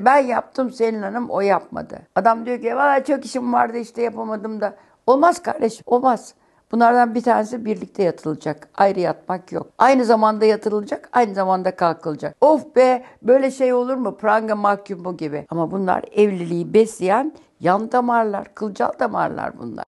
Ben yaptım senin Hanım o yapmadı. Adam diyor ki Valla çok işim vardı işte yapamadım da. Olmaz kardeş olmaz. Bunlardan bir tanesi birlikte yatılacak. Ayrı yatmak yok. Aynı zamanda yatılacak, aynı zamanda kalkılacak. Of be böyle şey olur mu? Pranga mahkumu gibi. Ama bunlar evliliği besleyen yan damarlar, kılcal damarlar bunlar.